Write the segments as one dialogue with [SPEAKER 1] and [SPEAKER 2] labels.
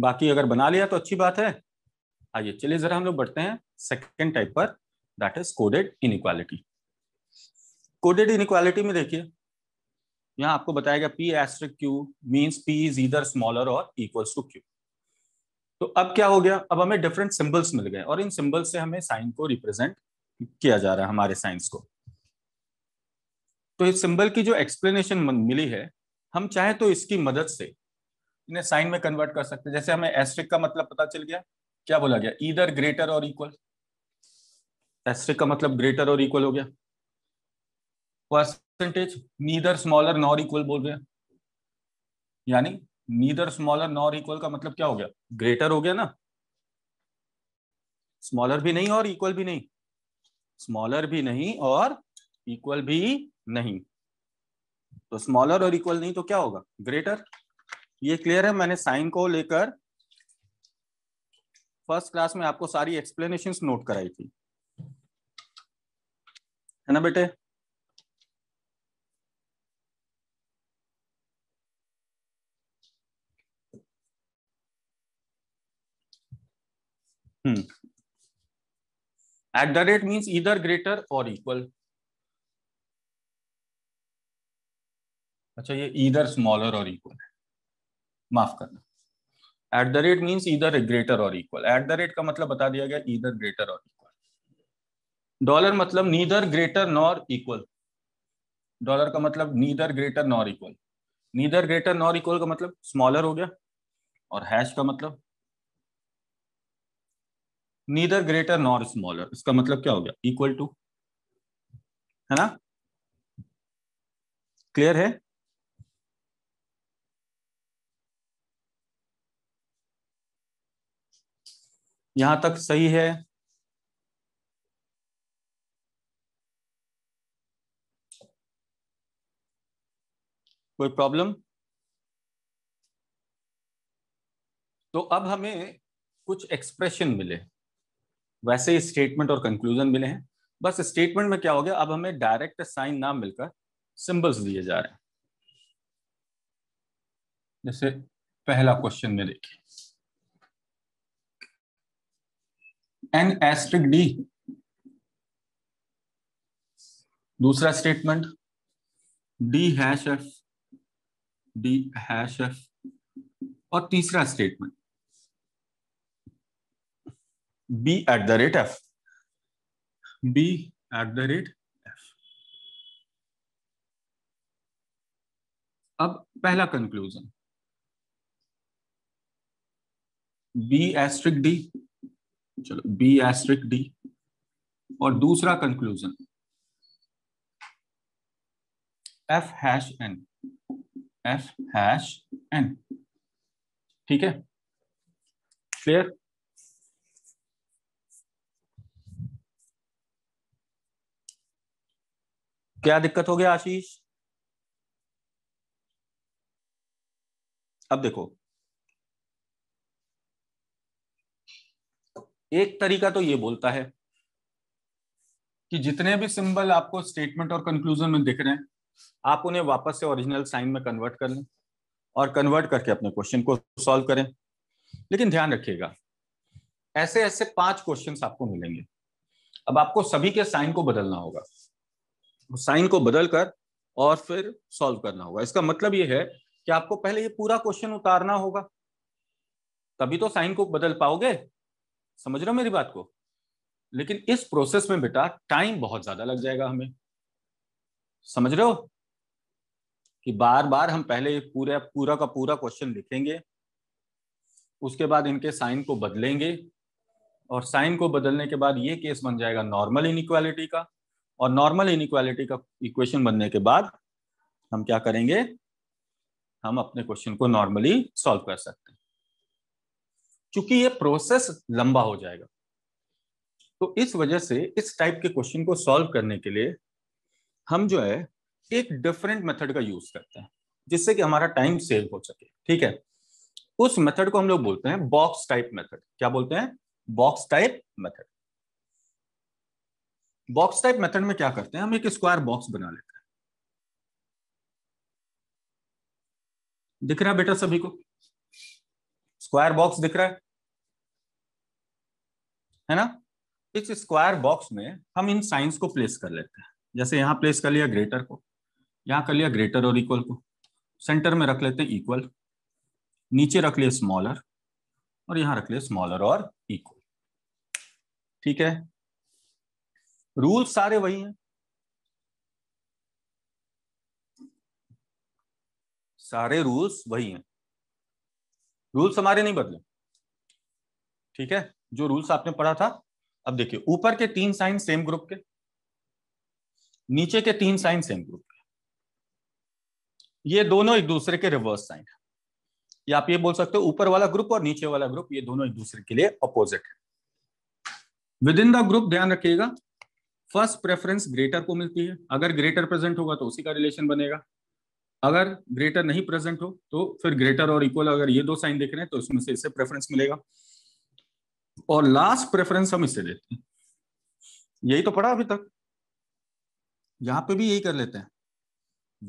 [SPEAKER 1] बाकी अगर बना लिया तो अच्छी बात है आइए चलिए जरा हम लोग बढ़ते हैं सेकेंड टाइप पर that is coded inequality coded inequality में देखिए यहां आपको बताया गया P asterisk Q means P is इधर स्मॉलर और इक्वल्स टू क्यू तो अब क्या हो गया अब हमें डिफरेंट सिंबल्स मिल गए और इन सिंबल्स से हमें साइन को रिप्रेजेंट किया जा रहा है हमारे साइंस को तो इस सिंबल की जो एक्सप्लेनेशन मिली है हम चाहे तो इसकी मदद से इन्हें साइन में कन्वर्ट कर सकते हैं जैसे हमें एस्ट्रिक का मतलब पता चल गया क्या बोला गया इधर ग्रेटर और इक्वल एस्ट्रिक का मतलब ग्रेटर और इक्वल हो गया percentage neither smaller nor equal बोल रहे हैं यानी नीदर स्मॉलर नॉर इक्वल का मतलब क्या हो गया ग्रेटर हो गया ना स्मॉलर भी नहीं और इक्वल भी नहीं स्मॉलर भी नहीं और इक्वल भी नहीं तो स्मॉलर और इक्वल नहीं तो क्या होगा ग्रेटर ये क्लियर है मैंने साइन को लेकर फर्स्ट क्लास में आपको सारी एक्सप्लेनेशन नोट कराई थी है ना बेटे हम्म एट द रेट मीन्स इधर ग्रेटर और इक्वल अच्छा ये इधर स्मॉलर और इक्वल है माफ करना एट द रेट मीन्स इधर ग्रेटर और इक्वल एट द रेट का मतलब बता दिया गया इधर ग्रेटर और इक्वल डॉलर मतलब neither greater nor equal dollar का मतलब neither greater nor equal neither greater nor equal का मतलब स्मॉलर हो गया और हैश का मतलब नीदर ग्रेटर नॉर स्मॉलर इसका मतलब क्या हो गया इक्वल टू है ना क्लियर है यहां तक सही है कोई प्रॉब्लम तो अब हमें कुछ एक्सप्रेशन मिले वैसे ही स्टेटमेंट और कंक्लूजन मिले हैं बस स्टेटमेंट में क्या हो गया अब हमें डायरेक्ट साइन ना मिलकर सिंबल्स दिए जा रहे हैं जैसे पहला क्वेश्चन में देखिए एन एस्ट्रिक डी दूसरा statement D hash F D hash F और तीसरा statement B at the rate F B at the rate F अब पहला कंक्लूजन बी एस्ट्रिक डी चलो बी एस्ट्रिक डी और दूसरा conclusion F hash N F hash N ठीक है clear क्या दिक्कत हो गया आशीष अब देखो एक तरीका तो ये बोलता है कि जितने भी सिंबल आपको स्टेटमेंट और कंक्लूजन में दिख रहे हैं आप उन्हें वापस से ओरिजिनल साइन में कन्वर्ट कर लें और कन्वर्ट करके अपने क्वेश्चन को सॉल्व करें लेकिन ध्यान रखिएगा ऐसे ऐसे पांच क्वेश्चन आपको मिलेंगे अब आपको सभी के साइन को बदलना होगा साइन को बदल कर और फिर सॉल्व करना होगा इसका मतलब यह है कि आपको पहले ये पूरा क्वेश्चन उतारना होगा तभी तो साइन को बदल पाओगे समझ रहे हो मेरी बात को लेकिन इस प्रोसेस में बेटा टाइम बहुत ज्यादा लग जाएगा हमें समझ रहे हो कि बार बार हम पहले पूरे पूरा का पूरा क्वेश्चन लिखेंगे उसके बाद इनके साइन को बदलेंगे और साइन को बदलने के बाद ये केस बन जाएगा नॉर्मल इनक्वालिटी का और नॉर्मल इनक्वालिटी का इक्वेशन बनने के बाद हम क्या करेंगे हम अपने क्वेश्चन को नॉर्मली सॉल्व कर सकते हैं चूंकि ये प्रोसेस लंबा हो जाएगा तो इस वजह से इस टाइप के क्वेश्चन को सॉल्व करने के लिए हम जो है एक डिफरेंट मेथड का यूज करते हैं जिससे कि हमारा टाइम सेव हो सके ठीक है उस मेथड को हम लोग बोलते हैं बॉक्स टाइप मेथड क्या बोलते हैं box type method box type method में क्या करते हैं हम एक स्क्वायर बॉक्स बना लेते हैं दिख रहा बेटा सभी को स्क्वायर बॉक्स दिख रहा है है ना इस स्क्वायर बॉक्स में हम इन साइंस को प्लेस कर लेते हैं जैसे यहां प्लेस कर लिया ग्रेटर को यहां कर लिया ग्रेटर और इक्वल को सेंटर में रख लेते हैं इक्वल नीचे रख लिया स्मॉलर और यहां रख लिया स्मॉलर और इक्वल ठीक है रूल सारे वही हैं सारे रूल्स वही हैं रूल्स हमारे नहीं बदले ठीक है जो रूल्स आपने पढ़ा था अब देखिए ऊपर के तीन साइन सेम ग्रुप के नीचे के तीन साइन सेम ग्रुप के ये दोनों एक दूसरे के रिवर्स साइन है या आप ये बोल सकते हो ऊपर वाला ग्रुप और नीचे वाला ग्रुप ये दोनों एक दूसरे के लिए अपोजिट है विद इन द ग्रुप ध्यान रखिएगा फर्स्ट प्रेफरेंस ग्रेटर को मिलती है अगर ग्रेटर प्रेजेंट होगा तो उसी का रिलेशन बनेगा अगर ग्रेटर नहीं प्रेजेंट हो तो फिर ग्रेटर और इक्वल अगर ये दो साइन देख रहे हैं तो इसमें से इसे प्रेफरेंस मिलेगा और लास्ट प्रेफरेंस हम इसे देते हैं यही तो पढ़ा अभी तक यहां पे भी यही कर लेते हैं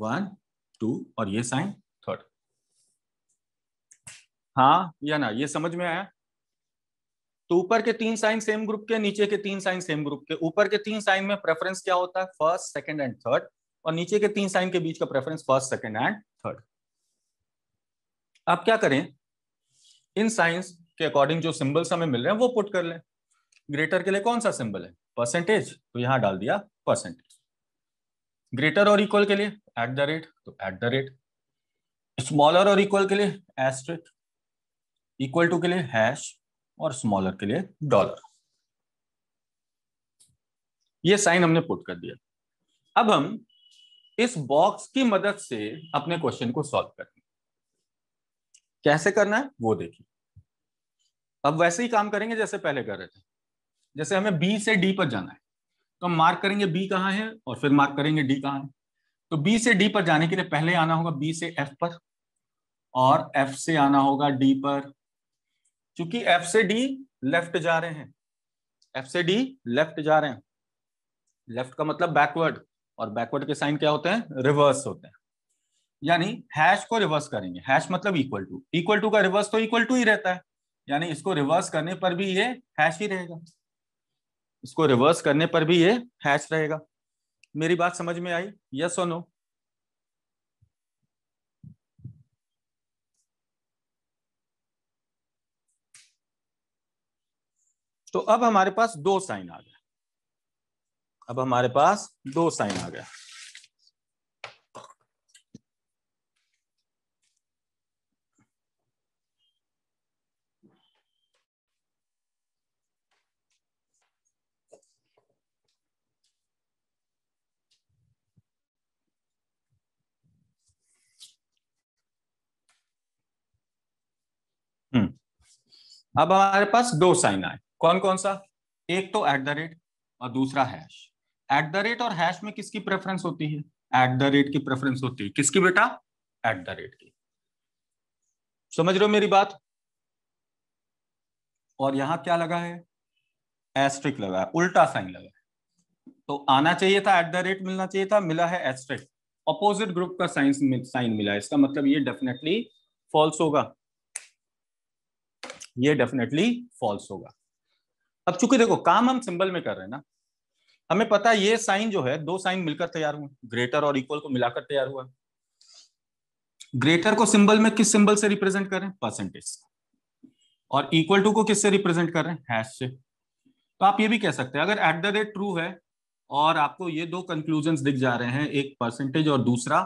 [SPEAKER 1] वन टू और ये साइन थर्ड हाँ या ना ये समझ में आया तो ऊपर के तीन साइन सेम ग्रुप के नीचे के तीन साइन सेम ग्रुप के ऊपर के तीन साइन में प्रेफरेंस क्या होता है फर्स्ट सेकंड एंड थर्ड और नीचे के तीन साइन के बीच का preference first second and third आप क्या करें इन साइंस के अकॉर्डिंग जो सिंबल्स हमें मिल रहे हैं वो पुट कर लें ग्रेटर के लिए कौन सा सिंबल है परसेंटेज तो यहां डाल दिया परसेंटेज ग्रेटर और इक्वल के लिए एट द रेट तो एट द रेट स्मॉलर और इक्वल के लिए एस्ट्रिक इक्वल टू के लिए हैश और स्मॉलर के लिए डॉलर ये साइन हमने पुट कर दिया अब हम इस बॉक्स की मदद से अपने क्वेश्चन को सॉल्व करना कैसे करना है वो देखिए अब वैसे ही काम करेंगे जैसे पहले कर रहे थे जैसे हमें बी से डी पर जाना है तो हम मार्क करेंगे बी कहाँ है और फिर मार्क करेंगे डी कहाँ है तो बी से डी पर जाने के लिए पहले आना होगा बी से एफ पर और एफ से आना होगा डी पर क्योंकि एफ से डी लेफ्ट जा रहे हैं एफ से डी लेफ्ट जा रहे हैं लेफ्ट का मतलब बैकवर्ड और बैकवर्ड के साइन क्या होते हैं रिवर्स होते हैं यानी हैश को रिवर्स करेंगे हैश मतलब इक्वल टू इक्वल टू का रिवर्स तो इक्वल टू ही रहता है यानी इसको रिवर्स करने पर भी ये हैश ही रहेगा इसको रिवर्स करने पर भी ये हैश रहेगा मेरी बात समझ में आई यस और नो तो अब हमारे पास दो साइन आ गए अब हमारे पास दो साइन आ गया हम्म। अब हमारे पास दो साइन आए कौन कौन सा एक तो एट द रेट और दूसरा हैश एट द रेट और हैश में किसकी प्रेफरेंस होती है एट द रेट की प्रेफरेंस होती है किसकी बेटा एट द रेट की समझ रहे हो मेरी बात और यहां क्या लगा है एस्ट्रिक लगा है उल्टा साइन लगा है तो आना चाहिए था एट द रेट मिलना चाहिए था मिला है एस्ट्रिक अपोजिट ग्रुप का साइन साइन मिला इसका मतलब ये डेफिनेटली फॉल्स होगा ये डेफिनेटली फॉल्स होगा अब चूंकि देखो काम हम सिंबल में कर रहे हैं ना हमें पता है ये साइन जो है दो साइन मिलकर तैयार हुए ग्रेटर और इक्वल को मिलाकर तैयार हुआ ग्रेटर को सिंबल में किस सिंबल से रिप्रेजेंट करें परसेंटेज और इक्वल टू को किससे रिप्रेजेंट कर रहे हैं हैश से तो आप ये भी कह सकते हैं अगर एट द रेट ट्रू है और आपको ये दो कंक्लूजन दिख जा रहे हैं एक परसेंटेज और दूसरा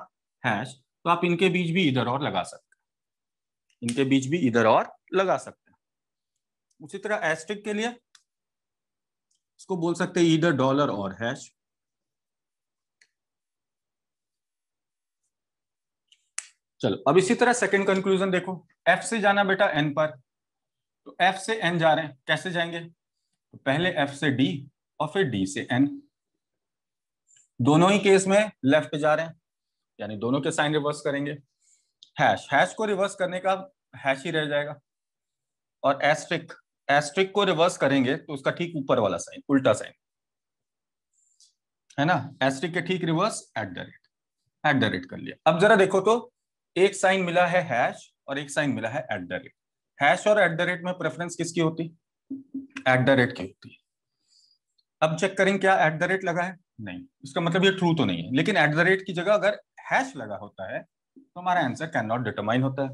[SPEAKER 1] हैश तो आप इनके बीच भी इधर और लगा सकते हैं इनके बीच भी इधर और लगा सकते हैं उसी तरह एस्ट्रिक के लिए इसको बोल सकते हैं ईदर डॉलर और हैश चलो अब इसी तरह सेकंड कंक्लूजन देखो एफ से जाना बेटा एन पर तो एफ से एन जा रहे हैं कैसे जाएंगे तो पहले एफ से डी और फिर डी से एन दोनों ही केस में लेफ्ट पे जा रहे हैं यानी दोनों के साइन रिवर्स करेंगे हैश हैश को रिवर्स करने का हैश ही रह जाएगा और एस्ट्रिक एस्ट्रिक को रिवर्स करेंगे तो उसका ठीक ऊपर वाला साइन उल्टा साइन है ना एस्ट्रिक के ठीक reverse at the rate at the rate कर लिया अब जरा देखो तो एक साइन मिला है हैश और एक साइन मिला है एट द रेट हैश और एट द रेट में प्रेफरेंस किसकी होती एट द रेट की होती अब चेक करें क्या एट द रेट लगा है नहीं इसका मतलब ये ट्रू तो नहीं है लेकिन एट द रेट की जगह अगर हैश लगा होता है तो हमारा आंसर कैन नॉट डिटरमाइन होता है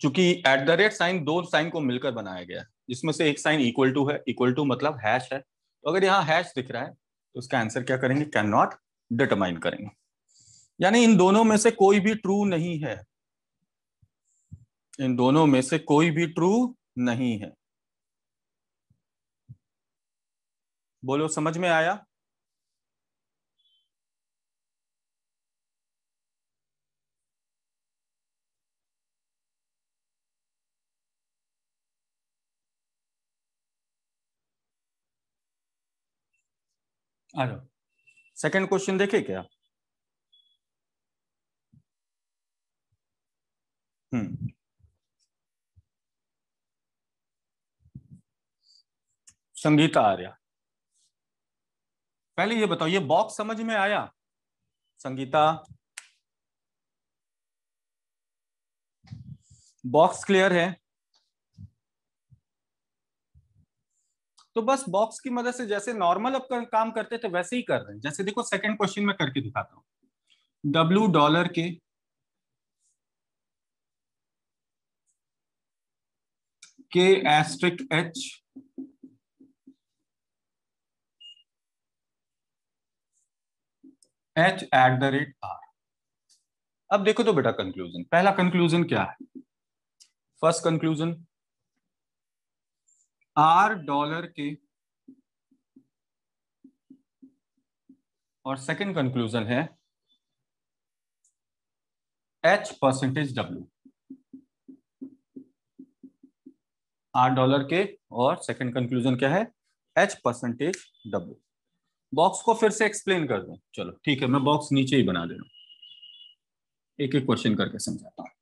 [SPEAKER 1] चूंकि एट द रेट साइन दो साइन को मिलकर बनाया गया है जिसमें से एक साइन इक्वल टू है इक्वल टू मतलब हैश है तो अगर यहाँ हैश दिख रहा है तो उसका आंसर क्या करेंगे कैन नॉट डिटरमाइन करेंगे यानी इन दोनों में से कोई भी ट्रू नहीं है इन दोनों में से कोई भी ट्रू नहीं है बोलो समझ में आया आ जाओ सेकंड क्वेश्चन देखे क्या हम्म संगीता आर्या पहले ये बताओ ये बॉक्स समझ में आया संगीता बॉक्स क्लियर है तो बस बॉक्स की मदद से जैसे नॉर्मल अब काम करते थे वैसे ही कर रहे हैं जैसे देखो सेकंड क्वेश्चन में करके दिखाता हूं W dollar K K asterisk H H at the rate R अब देखो तो बेटा कंक्लूजन पहला कंक्लूजन क्या है first conclusion are dollar K और सेकंड कंक्लूजन है H percentage W R dollar K और सेकंड कंक्लूजन क्या है एच परसेंटेज डब्ल्यू बॉक्स को फिर से एक्सप्लेन कर दो चलो ठीक है मैं बॉक्स नीचे ही बना दे रहा हूं एक एक क्वेश्चन करके समझाता हूं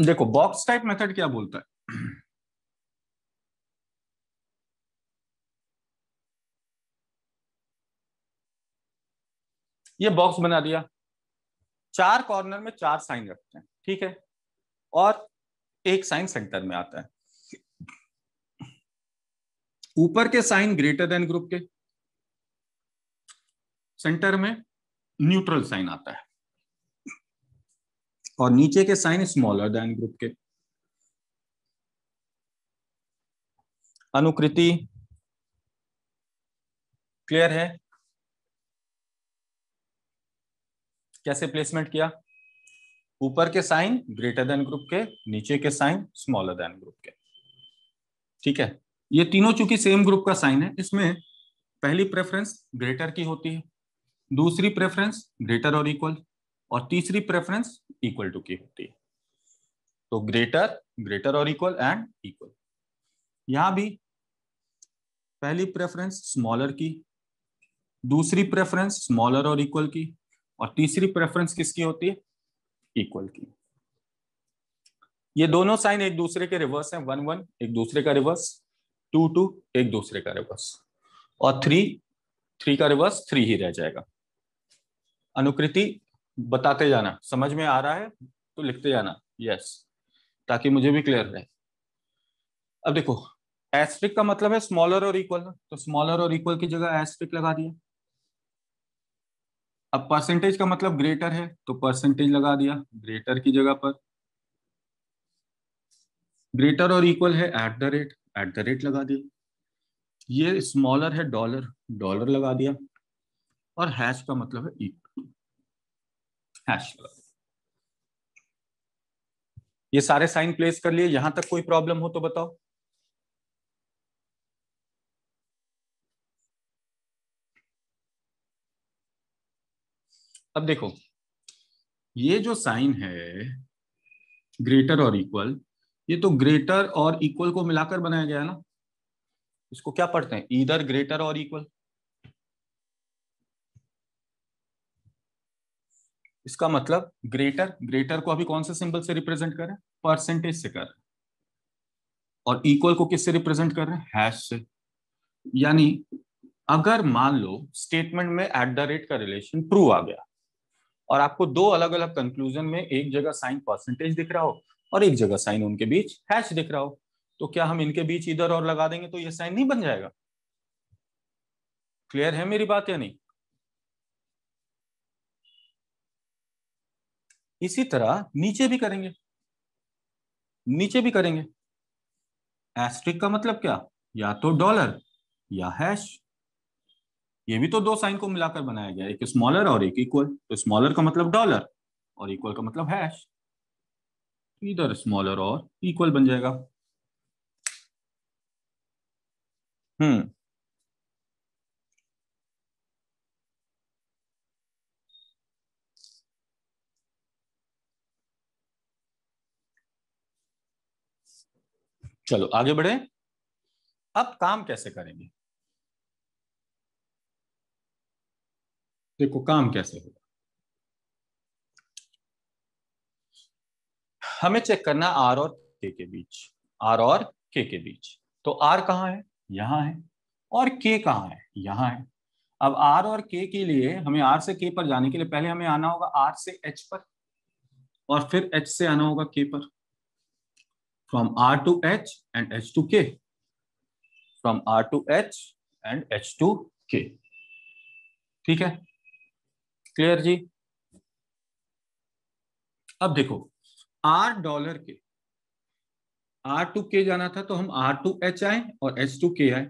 [SPEAKER 1] देखो बॉक्स टाइप मेथड क्या बोलता है ये बॉक्स बना दिया चार कॉर्नर में चार साइन रखते हैं ठीक है और एक साइन सेंटर में आता है ऊपर के साइन ग्रेटर देन ग्रुप के सेंटर में न्यूट्रल साइन आता है और नीचे के साइन स्मॉलर दैन ग्रुप के अनुकृति क्लियर है कैसे प्लेसमेंट किया ऊपर के साइन ग्रेटर देन ग्रुप के नीचे के साइन स्मॉलर देन ग्रुप के ठीक है ये तीनों चूंकि सेम ग्रुप का साइन है इसमें पहली प्रेफरेंस ग्रेटर की होती है दूसरी प्रेफरेंस ग्रेटर और इक्वल और तीसरी प्रेफरेंस इक्वल टू की होती है तो ग्रेटर ग्रेटर और इक्वल एंड इक्वल यहां भी पहली प्रेफरेंस स्मॉलर की दूसरी प्रेफरेंस स्मॉलर और इक्वल की और तीसरी प्रेफरेंस किसकी होती है इक्वल की ये दोनों साइन एक दूसरे के रिवर्स हैं वन वन एक दूसरे का रिवर्स टू टू एक दूसरे का रिवर्स और थ्री थ्री का रिवर्स थ्री ही रह जाएगा अनुकृति बताते जाना समझ में आ रहा है तो लिखते जाना यस ताकि मुझे भी क्लियर रहे अब देखो एस्ट्रिक का मतलब है स्मॉलर और इक्वल तो स्मॉलर और इक्वल की जगह एस्ट्रिक लगा दिया अब परसेंटेज का मतलब ग्रेटर है तो परसेंटेज लगा दिया ग्रेटर की जगह पर ग्रेटर और इक्वल है at the rate at the rate लगा दिया ये स्मॉलर है डॉलर डॉलर लगा दिया और हैश का मतलब है इक्वल हैश ये सारे साइन प्लेस कर लिए यहां तक कोई प्रॉब्लम हो तो बताओ अब देखो ये जो साइन है ग्रेटर और इक्वल ये तो ग्रेटर और इक्वल को मिलाकर बनाया गया ना इसको क्या पढ़ते हैं इधर ग्रेटर और इक्वल इसका मतलब ग्रेटर ग्रेटर को अभी कौन से सिंबल से रिप्रेजेंट हैं परसेंटेज से कर और इक्वल को किससे रिप्रेजेंट कर रहे हैं हैश से यानी अगर मान लो स्टेटमेंट में एट द रेट का रिलेशन ट्रू आ गया और आपको दो अलग अलग कंक्लूजन में एक जगह साइन परसेंटेज दिख रहा हो और एक जगह साइन उनके बीच हैश दिख रहा हो तो क्या हम इनके बीच इधर और लगा देंगे तो ये साइन नहीं बन जाएगा क्लियर है मेरी बात या नहीं इसी तरह नीचे भी करेंगे नीचे भी करेंगे एस्ट्रिक का मतलब क्या या तो डॉलर या हैश ये भी तो दो साइन को मिलाकर बनाया गया एक स्मॉलर और एक इक्वल तो स्मॉलर का मतलब डॉलर और इक्वल का मतलब हैश इधर स्मॉलर और इक्वल बन जाएगा हम्म चलो आगे बढ़े अब काम कैसे करेंगे देखो काम कैसे होगा हमें चेक करना आर और के के बीच आर और के के बीच तो आर कहां है यहां है और के कहा है यहां है अब आर और के के लिए हमें आर से के पर जाने के लिए पहले हमें आना होगा आर से एच पर और फिर एच से आना होगा के पर from R to H and H to K. From R to H and H to K. ठीक है क्लियर जी अब देखो R dollar K R to K जाना था तो हम R टू H आए और H टू K आए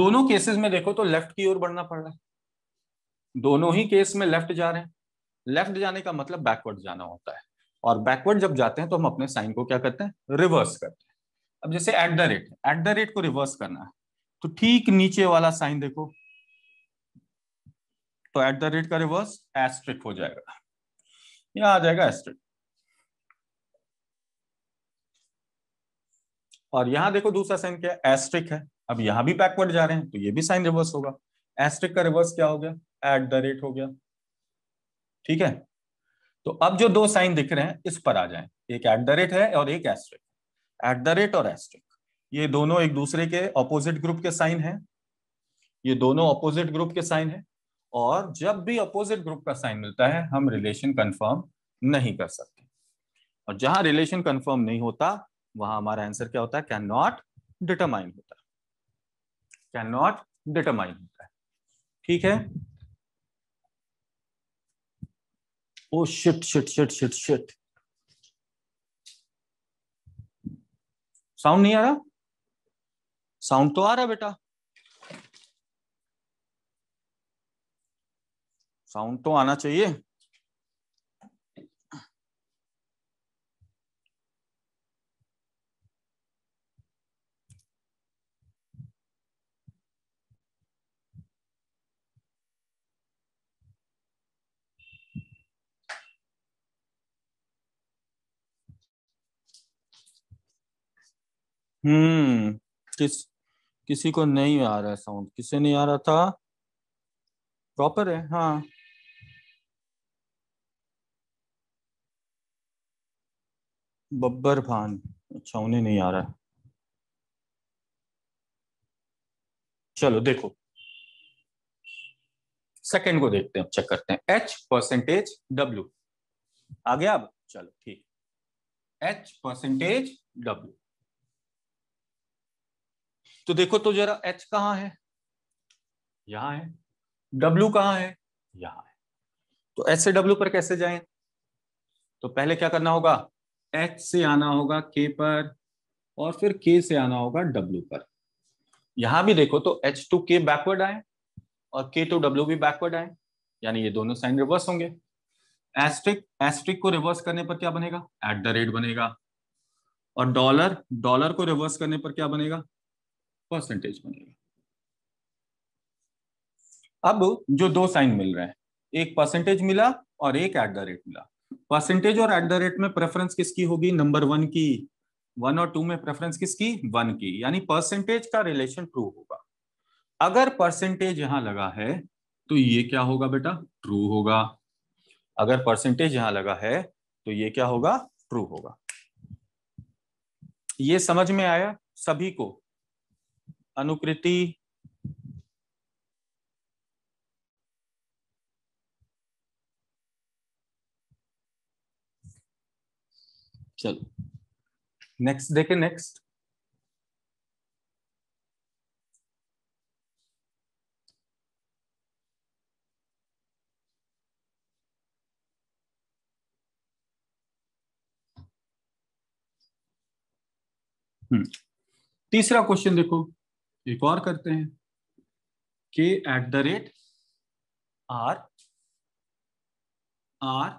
[SPEAKER 1] दोनों केसेस में देखो तो लेफ्ट की ओर बढ़ना पड़ रहा है दोनों ही केस में लेफ्ट जा रहे हैं लेफ्ट जाने का मतलब बैकवर्ड जाना होता है और बैकवर्ड जब जाते हैं तो हम अपने साइन को क्या करते हैं रिवर्स करते हैं अब जैसे at the rate at the rate को रिवर्स करना है तो ठीक नीचे वाला साइन देखो तो एट द रेट का रिवर्स एस्ट्रिक हो जाएगा यहां आ जाएगा एस्ट्रिक और यहां देखो दूसरा साइन क्या है एस्ट्रिक है अब यहां भी बैकवर्ड जा रहे हैं तो ये भी साइन रिवर्स होगा एस्ट्रिक का रिवर्स क्या हो गया एट द रेट हो गया ठीक है तो अब जो दो साइन दिख रहे हैं इस पर आ जाएं एक एट द रेट है और एक एस्ट्रिक एट द रेट और एस्ट्रिक ये दोनों एक दूसरे के ऑपोजिट ग्रुप के साइन है ये दोनों ऑपोजिट ग्रुप के साइन है और जब भी अपोजिट ग्रुप का साइन मिलता है हम रिलेशन कंफर्म नहीं कर सकते और जहां रिलेशन कंफर्म नहीं होता वहां हमारा आंसर क्या होता है कैन नॉट डिटरमाइन होता है कैन नॉट डिटरमाइन होता है ठीक है oh shit shit shit shit shit sound नहीं आ रहा साउंड तो आ रहा है बेटा साउंड तो आना चाहिए हम्म किस किसी को नहीं आ रहा साउंड किसे नहीं आ रहा था प्रॉपर है हाँ बब्बर भान अच्छा उन्हें नहीं आ रहा चलो देखो सेकंड को देखते हैं चेक करते हैं एच परसेंटेज डब्ल्यू आ गया अब चलो ठीक एच परसेंटेज डब्ल्यू तो देखो तो जरा एच कहाँ है यहाँ है डब्ल्यू कहाँ है यहाँ है तो एच से डब्ल्यू पर कैसे जाए तो पहले क्या करना होगा एच से आना होगा के पर और फिर के से आना होगा डब्ल्यू पर यहां भी देखो तो एच टू के बैकवर्ड आए और के टू डब्ल्यू भी बैकवर्ड आए यानी ये दोनों साइन रिवर्स होंगे एस्ट्रिक एस्ट्रिक को रिवर्स करने पर क्या बनेगा एट द रेट बनेगा और डॉलर डॉलर को रिवर्स करने पर क्या बनेगा परसेंटेज बनेगा अब जो दो साइन मिल रहे हैं एक परसेंटेज मिला और एक एट द रेट मिला परसेंटेज और एट द रेट में प्रेफरेंस किसकी होगी नंबर वन की वन और टू में प्रेफरेंस किसकी वन की यानी परसेंटेज का रिलेशन ट्रू होगा अगर परसेंटेज यहां लगा है तो ये क्या होगा बेटा ट्रू होगा अगर परसेंटेज यहां लगा है तो ये क्या होगा ट्रू होगा ये समझ में आया सभी को अनुकृति चलो नेक्स्ट देखें नेक्स्ट हम्म। तीसरा क्वेश्चन देखो एक और करते हैं K at the rate R R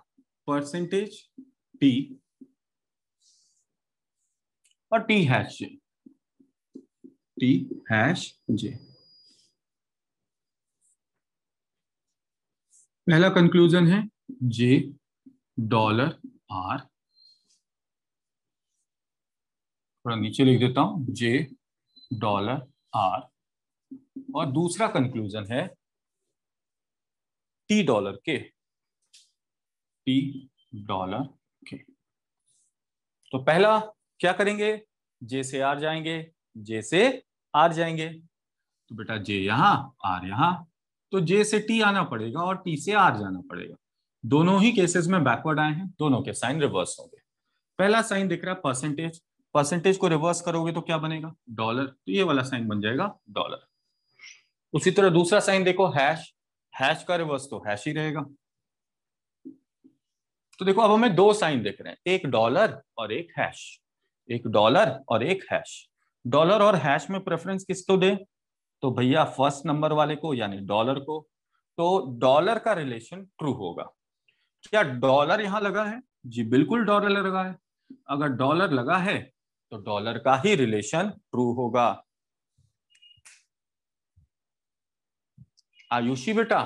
[SPEAKER 1] percentage T और T hash J T hash J पहला कंक्लूजन है जे डॉलर आर थोड़ा नीचे लिख देता हूं जे डॉलर आर और दूसरा कंक्लूजन है T dollar K T dollar K तो पहला क्या करेंगे जे से आर जाएंगे जे से आर जाएंगे तो बेटा जे यहां आर यहां तो जे से टी आना पड़ेगा और टी से आर जाना पड़ेगा दोनों ही केसेस में बैकवर्ड आए हैं दोनों के साइन रिवर्स होंगे पहला साइन दिख रहा है परसेंटेज परसेंटेज को रिवर्स करोगे तो क्या बनेगा डॉलर तो ये वाला साइन बन जाएगा डॉलर उसी तरह दूसरा साइन देखो हैश हैश का रिवर्स तो हैश ही रहेगा तो देखो अब हमें दो साइन देख रहे हैं एक डॉलर और एक हैश एक डॉलर और एक हैश डॉलर और हैश में प्रेफरेंस किसको दे तो भैया फर्स्ट नंबर वाले को यानी डॉलर को तो डॉलर का रिलेशन ट्रू होगा क्या डॉलर यहां लगा है जी बिल्कुल डॉलर लगा है अगर डॉलर लगा है तो डॉलर का ही रिलेशन ट्रू होगा आयुषी बेटा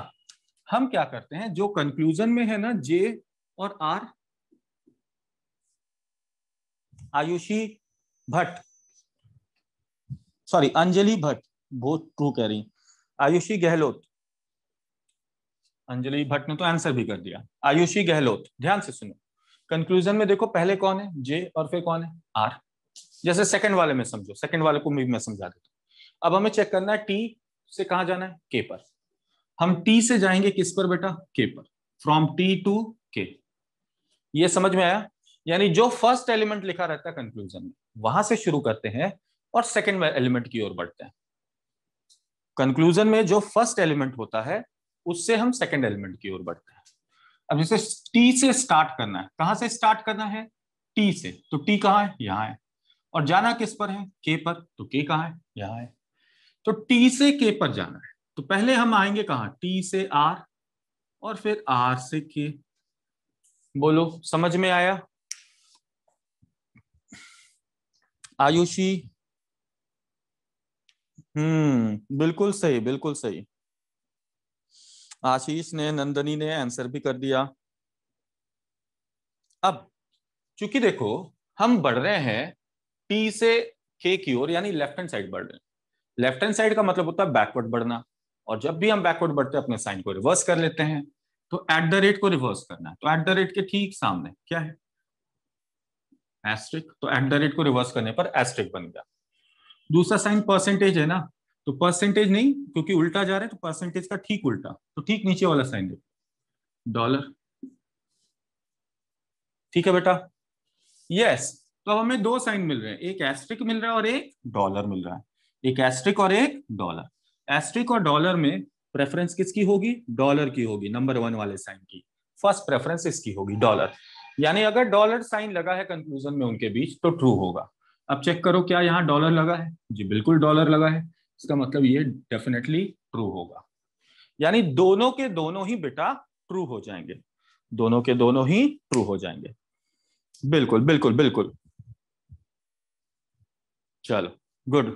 [SPEAKER 1] हम क्या करते हैं जो कंक्लूजन में है ना जे और आर आयुषी भट्ट सॉरी अंजलि भट्ट बहुत ट्रू कह रही आयुषी गहलोत अंजलि भट्ट ने तो आंसर भी कर दिया आयुषी गहलोत ध्यान से सुनो कंक्लूजन में देखो पहले कौन है जे और फिर कौन है आर जैसे सेकंड वाले में समझो सेकंड वाले को मैं समझा देता हूं अब हमें चेक करना है टी से कहा जाना है के पर हम टी से जाएंगे किस पर बेटा के पर फ्रॉम टी टू के ये समझ में आया यानी जो फर्स्ट एलिमेंट लिखा रहता है कंक्लूजन में वहां से शुरू करते हैं और सेकेंड एलिमेंट की ओर बढ़ते हैं कंक्लूजन में जो फर्स्ट एलिमेंट होता है उससे हम सेकेंड एलिमेंट की ओर बढ़ते हैं अब जैसे टी से स्टार्ट करना है कहां से स्टार्ट करना है टी से तो टी कहां है यहां है और जाना किस पर है के पर तो के कहा है यहां है तो टी से के पर जाना है तो पहले हम आएंगे कहा टी से आर और फिर आर से के बोलो समझ में आया आयुषी हम्म बिल्कुल सही बिल्कुल सही आशीष ने नंदनी ने आंसर भी कर दिया अब चूंकि देखो हम बढ़ रहे हैं टी से के की ओर यानी लेफ्ट हैंड साइड बढ़ रहे हैं लेफ्ट हैंड साइड का मतलब होता है बैकवर्ड बढ़ना और जब भी हम बैकवर्ड बढ़ते हैं अपने साइन को रिवर्स कर लेते हैं तो एट द रेट को रिवर्स करना है तो एट द रेट के ठीक सामने क्या है एस्ट्रिक तो एट द रेट को रिवर्स करने पर एस्ट्रिक बन गया दूसरा साइन परसेंटेज है ना तो परसेंटेज नहीं क्योंकि उल्टा जा रहा है तो परसेंटेज का ठीक उल्टा तो ठीक नीचे वाला साइन डॉलर ठीक है बेटा यस तो अब हमें दो साइन मिल रहे हैं एक एस्ट्रिक मिल रहा है और एक डॉलर मिल रहा है एक एस्ट्रिक और एक डॉलर एस्ट्रिक और डॉलर में प्रेफरेंस किसकी होगी डॉलर की होगी नंबर वन वाले साइन की फर्स्ट प्रेफरेंस इसकी होगी डॉलर यानी अगर डॉलर साइन लगा है कंक्लूजन में उनके बीच तो ट्रू होगा अब चेक करो क्या यहाँ डॉलर लगा है जी बिल्कुल डॉलर लगा है इसका मतलब ये डेफिनेटली ट्रू होगा यानी दोनों के दोनों ही बेटा ट्रू हो जाएंगे दोनों के दोनों ही ट्रू हो जाएंगे बिल्कुल बिल्कुल बिल्कुल चलो गुड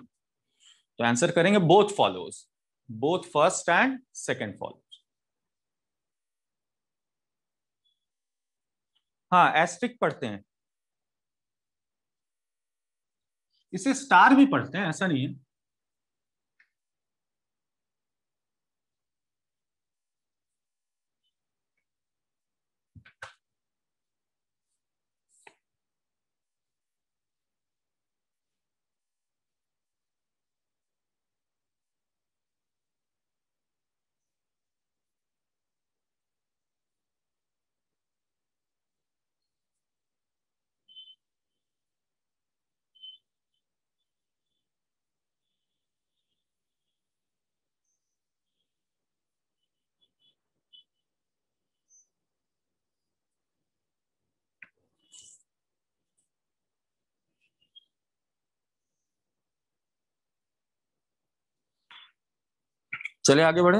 [SPEAKER 1] तो आंसर करेंगे both follows both first and second follows हाँ एस्ट्रिक पढ़ते हैं इसे स्टार भी पढ़ते हैं ऐसा नहीं है चले आगे बढ़े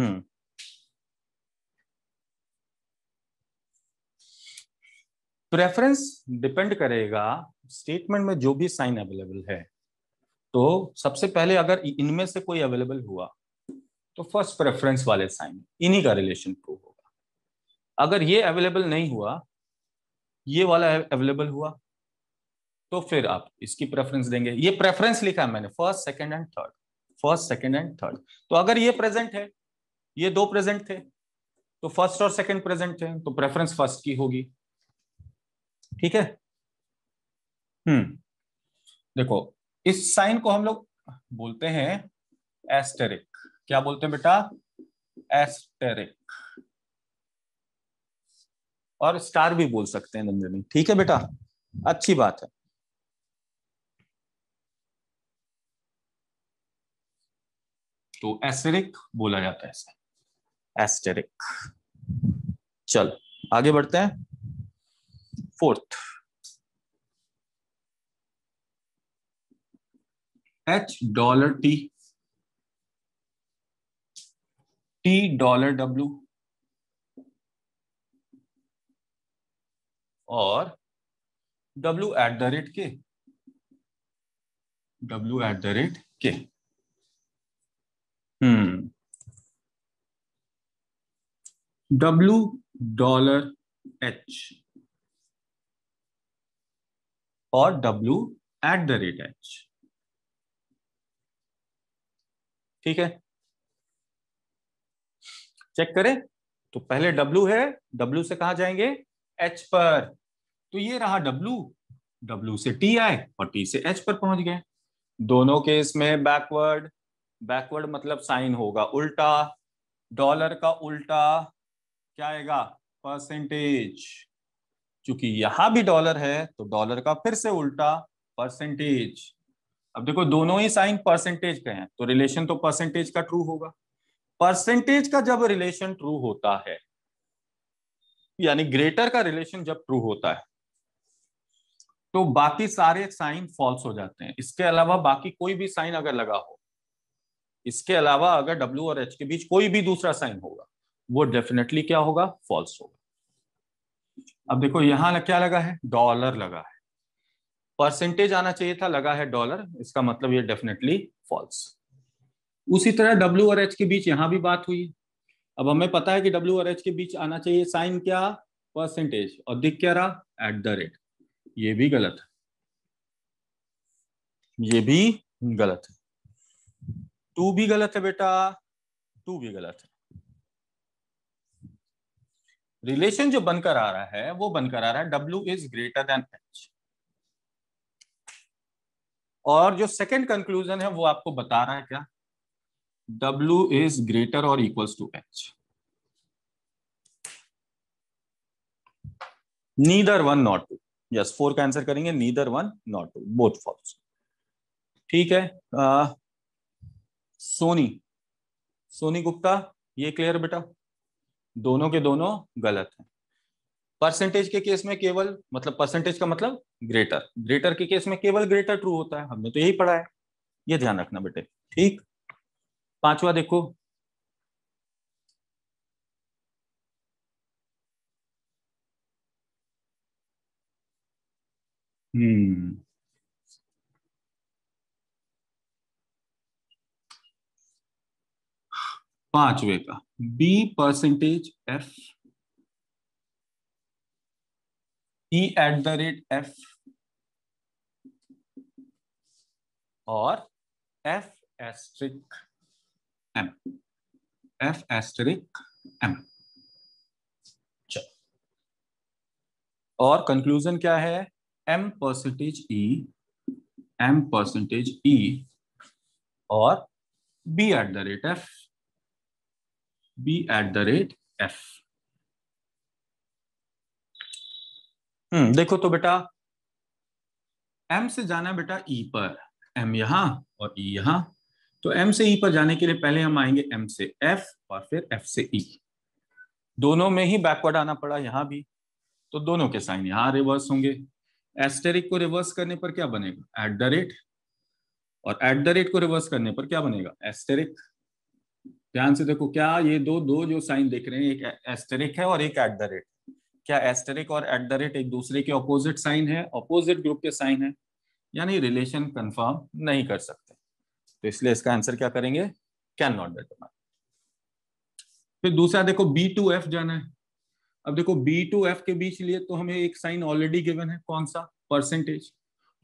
[SPEAKER 1] हम्म प्रेफरेंस डिपेंड करेगा स्टेटमेंट में जो भी साइन अवेलेबल है तो सबसे पहले अगर इनमें से कोई अवेलेबल हुआ तो फर्स्ट प्रेफरेंस वाले साइन इन्हीं का रिलेशन प्रूव होगा अगर ये अवेलेबल नहीं हुआ ये वाला अवेलेबल हुआ तो फिर आप इसकी प्रेफरेंस देंगे ये प्रेफरेंस लिखा है मैंने first second and third first second and third तो अगर ये प्रेजेंट है ये दो प्रेजेंट थे तो फर्स्ट और सेकेंड प्रेजेंट है तो प्रेफरेंस फर्स्ट की होगी ठीक है हम्म देखो इस साइन को हम लोग बोलते हैं एस्टेरिक क्या बोलते हैं बेटा एस्टेरिक और स्टार भी बोल सकते हैं नंदनी ठीक है बेटा अच्छी बात है तो एस्टेरिक बोला जाता है एस्टेरिक चल आगे बढ़ते हैं fourth H dollar T T dollar W और W at the rate K W at the rate K W dollar H और W at the rate H ठीक है चेक करें तो पहले W है W से कहा जाएंगे एच पर तो ये रहा डब्ल्यू डब्ल्यू से टी आए और टी से एच पर पहुंच गए दोनों केस में बैकवर्ड बैकवर्ड मतलब साइन होगा उल्टा डॉलर का उल्टा क्या आएगा परसेंटेज क्योंकि यहां भी डॉलर है तो डॉलर का फिर से उल्टा परसेंटेज अब देखो दोनों ही साइन परसेंटेज के हैं तो रिलेशन तो परसेंटेज का ट्रू होगा परसेंटेज का जब रिलेशन ट्रू होता है यानी ग्रेटर का रिलेशन जब ट्रू होता है तो बाकी सारे साइन फॉल्स हो जाते हैं इसके अलावा बाकी कोई भी साइन अगर लगा हो इसके अलावा अगर डब्ल्यू और एच के बीच कोई भी दूसरा साइन होगा वो डेफिनेटली क्या होगा फॉल्स होगा अब देखो यहां क्या लगा है डॉलर लगा है परसेंटेज आना चाहिए था लगा है डॉलर इसका मतलब ये डेफिनेटली फॉल्स उसी तरह डब्ल्यू और एच के बीच यहां भी बात हुई अब हमें पता है कि डब्ल्यू और एच के बीच आना चाहिए साइन क्या परसेंटेज और दिख क्या रहा एट द रेट ये भी गलत है ये भी गलत है टू भी गलत है बेटा टू भी गलत है रिलेशन जो बनकर आ रहा है वो बनकर आ रहा है W is greater than H और जो सेकंड कंक्लूजन है वो आपको बता रहा है क्या डब्ल्यू इज ग्रेटर और equals to H neither one not two yes four का आंसर करेंगे neither one not two both false ठीक है सोनी सोनी गुप्ता ये क्लियर बेटा दोनों के दोनों गलत हैं परसेंटेज के केस में केवल मतलब परसेंटेज का मतलब ग्रेटर ग्रेटर के केस में केवल ग्रेटर ट्रू होता है हमने तो यही पढ़ा है ये ध्यान रखना बेटे ठीक पांचवा देखो हम्म पांचवे का B percentage F E at the rate F और F asterisk M F asterisk M और कंक्लूजन क्या है M percentage E M percentage E और B at the rate F b at the rate f हम्म देखो तो बेटा m से जाना है बेटा e पर m यहां और e यहां तो m से e पर जाने के लिए पहले हम आएंगे m से f और फिर f से e दोनों में ही बैकवर्ड आना पड़ा यहां भी तो दोनों के साइन यहां रिवर्स होंगे एस्टेरिक को रिवर्स करने पर क्या बनेगा एट द रेट और एट द रेट को रिवर्स करने पर क्या बनेगा एस्टेरिक ध्यान से देखो क्या ये दो दो जो साइन देख रहे हैं एक एस्टेरिक है और एक एट द रेट क्या एस्टेरिक और एट द रेट एक दूसरे के ऑपोजिट साइन है ऑपोजिट ग्रुप के साइन है यानी रिलेशन कंफर्म नहीं कर सकते तो इसलिए इसका आंसर क्या करेंगे कैन नॉट डिटरमाइन फिर दूसरा देखो बी टू एफ जाना है अब देखो बी टू एफ के बीच लिए तो हमें एक साइन ऑलरेडी गिवन है कौन सा परसेंटेज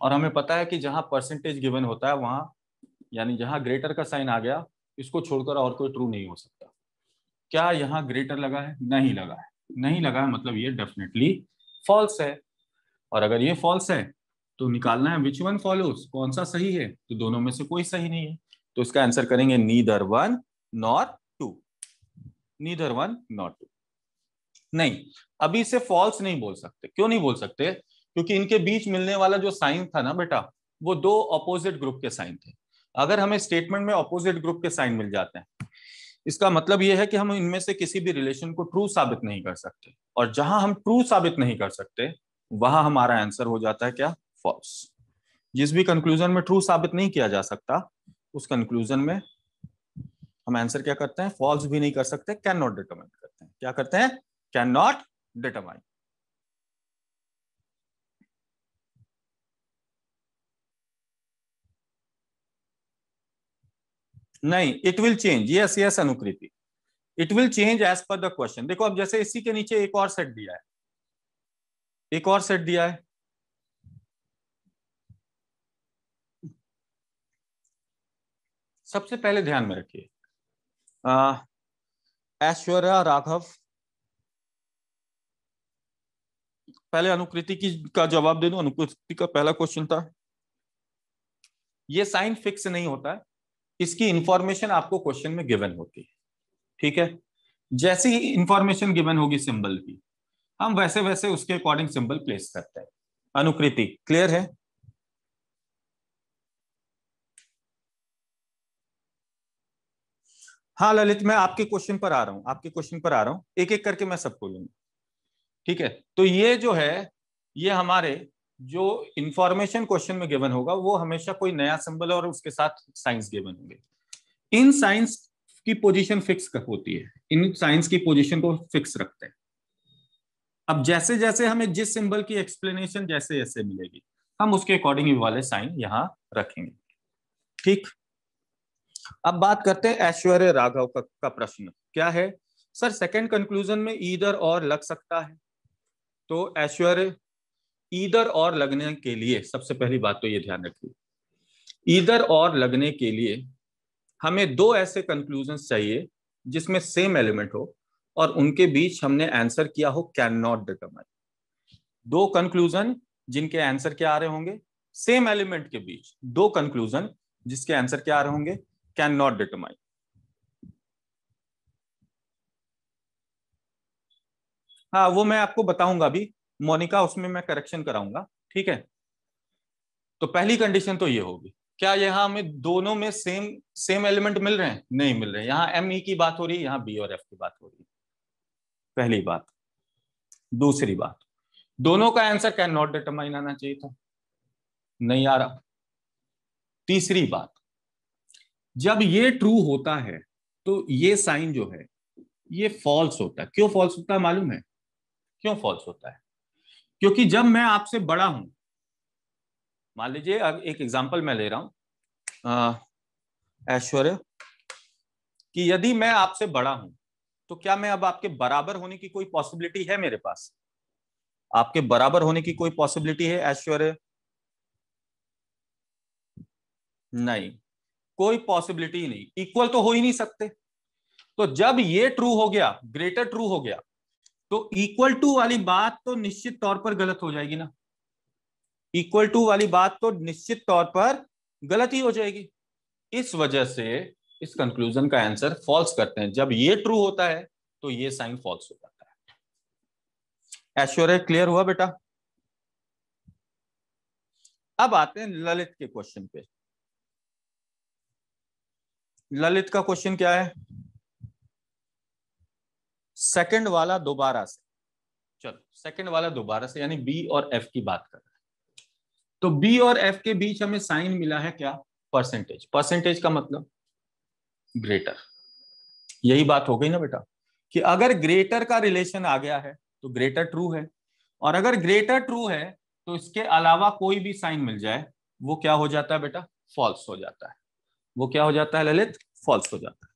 [SPEAKER 1] और हमें पता है कि जहां परसेंटेज गिवन होता है वहां यानी जहां ग्रेटर का साइन आ गया इसको छोड़कर और कोई ट्रू नहीं हो सकता क्या यहाँ ग्रेटर लगा है नहीं लगा है नहीं लगा है मतलब ये डेफिनेटली फॉल्स है और अगर ये फॉल्स है तो निकालना है विच वन फॉलोज कौन सा सही है तो दोनों में से कोई सही नहीं है तो इसका आंसर करेंगे neither one not two neither one not two नहीं अभी इसे फॉल्स नहीं बोल सकते क्यों नहीं बोल सकते क्योंकि इनके बीच मिलने वाला जो साइन था ना बेटा वो दो अपोजिट ग्रुप के साइन थे अगर हमें स्टेटमेंट में ऑपोजिट ग्रुप के साइन मिल जाते हैं इसका मतलब यह है कि हम इनमें से किसी भी रिलेशन को ट्रू साबित नहीं कर सकते और जहां हम ट्रू साबित नहीं कर सकते वहां हमारा आंसर हो जाता है क्या फॉल्स जिस भी कंक्लूजन में ट्रू साबित नहीं किया जा सकता उस कंक्लूजन में हम आंसर क्या करते हैं फॉल्स भी नहीं कर सकते कैन नॉट डिटरमाइन करते हैं क्या करते हैं कैन नॉट डिटरमाइन नहीं it will change yes yes Anukriti it will change as per the question देखो अब जैसे इसी के नीचे एक और सेट दिया है एक और सेट दिया है सबसे पहले ध्यान में रखिए ऐश्वर्या राघव पहले अनुकृति की का जवाब दे दू अनुकृति का पहला क्वेश्चन था ये साइन फिक्स नहीं होता है इसकी इंफॉर्मेशन आपको क्वेश्चन में गिवन होती है ठीक है जैसे ही इंफॉर्मेशन गिवन होगी सिंबल की हम वैसे वैसे उसके अकॉर्डिंग सिंबल प्लेस करते हैं अनुकृति क्लियर है हाँ ललित मैं आपके क्वेश्चन पर आ रहा हूं आपके क्वेश्चन पर आ रहा हूं एक एक करके मैं सबको लूंगा ठीक है तो ये जो है ये हमारे जो इंफॉर्मेशन क्वेश्चन में गिवन होगा वो हमेशा कोई नया सिंबल और उसके साथ साइंस गिवन होंगे इन साइंस की पोजीशन फिक्स होती है इन साइंस की पोजीशन को फिक्स रखते हैं अब जैसे जैसे हमें जिस सिंबल की एक्सप्लेनेशन जैसे जैसे मिलेगी हम उसके अकॉर्डिंग वाले साइन यहां रखेंगे ठीक अब बात करते हैं ऐश्वर्य राघव का, का प्रश्न क्या है सर सेकेंड कंक्लूजन में ईदर और लग सकता है तो ऐश्वर्य ईदर और लगने के लिए सबसे पहली बात तो ये ध्यान रखिए ईदर और लगने के लिए हमें दो ऐसे कंक्लूजन चाहिए जिसमें सेम एलिमेंट हो और उनके बीच हमने आंसर किया हो कैन नॉट डिटरमाइन दो कंक्लूजन जिनके आंसर क्या आ रहे होंगे सेम एलिमेंट के बीच दो कंक्लूजन जिसके आंसर क्या आ रहे होंगे कैन नॉट डिटरमाइन हाँ वो मैं आपको बताऊंगा अभी मोनिका उसमें मैं करेक्शन कराऊंगा ठीक है तो पहली कंडीशन तो ये होगी क्या यहाँ हमें दोनों में सेम सेम एलिमेंट मिल रहे हैं नहीं मिल रहे यहाँ एम ई e की बात हो रही है यहाँ बी और एफ की बात हो रही है पहली बात दूसरी बात दोनों का आंसर कैन नॉट डिटरमाइन आना चाहिए था नहीं आ रहा तीसरी बात जब ये ट्रू होता है तो ये साइन जो है ये फॉल्स होता है क्यों फॉल्स होता है मालूम है क्यों फॉल्स होता है क्योंकि जब मैं आपसे बड़ा हूं मान लीजिए अब एक एग्जाम्पल मैं ले रहा हूं ऐश्वर्य कि यदि मैं आपसे बड़ा हूं तो क्या मैं अब आपके बराबर होने की कोई पॉसिबिलिटी है मेरे पास आपके बराबर होने की कोई पॉसिबिलिटी है ऐश्वर्य नहीं कोई पॉसिबिलिटी नहीं इक्वल तो हो ही नहीं सकते तो जब ये ट्रू हो गया ग्रेटर ट्रू हो गया तो इक्वल टू वाली बात तो निश्चित तौर पर गलत हो जाएगी ना इक्वल टू वाली बात तो निश्चित तौर पर गलत ही हो जाएगी इस वजह से इस कंक्लूजन का आंसर फॉल्स करते हैं जब ये ट्रू होता है तो ये साइन फॉल्स हो जाता है ऐश्वर्य क्लियर हुआ बेटा अब आते हैं ललित के क्वेश्चन पे ललित का क्वेश्चन क्या है सेकंड वाला दोबारा से चलो सेकंड वाला दोबारा से यानी बी और एफ की बात कर रहे हैं तो बी और एफ के बीच हमें साइन मिला है क्या परसेंटेज परसेंटेज का मतलब ग्रेटर यही बात हो गई ना बेटा कि अगर ग्रेटर का रिलेशन आ गया है तो ग्रेटर ट्रू है और अगर ग्रेटर ट्रू है तो इसके अलावा कोई भी साइन मिल जाए वो क्या हो जाता है बेटा फॉल्स हो जाता है वो क्या हो जाता है ललित फॉल्स हो जाता है